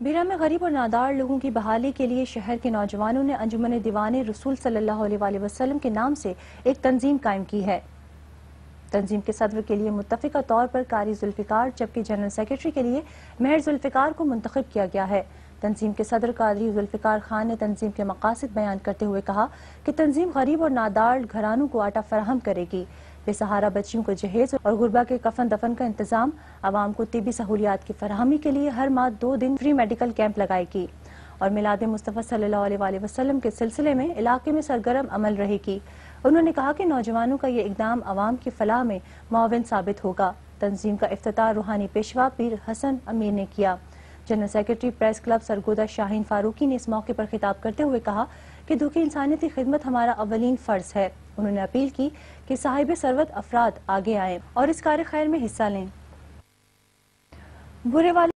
بیرا میں غریب اور نادار لوگوں کی بحالی کے لیے شہر کے نوجوانوں نے انجمن دیوان رسول صلی اللہ علیہ وسلم کے نام سے ایک تنظیم قائم کی ہے تنظیم کے صدر کے لیے متفقہ طور پر قاری ذوالفقار جبکہ جنرل سیکرٹری کے لیے مہر ذوالفقار کو منتخب کیا گیا ہے تنظیم کے صدر قادری ذوالفقار خان نے تنظیم کے مقاصد بیان کرتے ہوئے کہا کہ تنظیم غریب اور نادار گھرانوں کو آٹا فراہم کرے گی بے سہارا بچیوں کو جہیز اور غربہ کے کفن دفن کا انتظام عوام کو طبی سہولیات کی فراہمی کے لیے ہر ماہ دو دن فری میڈیکل کیمپ لگائے گی اور میلاد مصطفیٰ صلی اللہ علیہ وسلم کے سلسلے میں علاقے میں سرگرم عمل رہے گی انہوں نے کہا کہ نوجوانوں کا یہ اقدام عوام کی فلاح میں معاون ثابت ہوگا تنظیم کا افتتاح روحانی پیشوا پیر حسن امیر نے کیا general secretary press Sargodha Shaheen Farooqui نے اس موقع پر خطاب کرتے ہوئے کہا کہ دھوکے انسانیت کی خدمت ہمارا اولین فرض ہے انہوں نے اپیل کی کہ صاحب سروت افراد آگے آئیں اور اس کار خیر میں حصہ لیں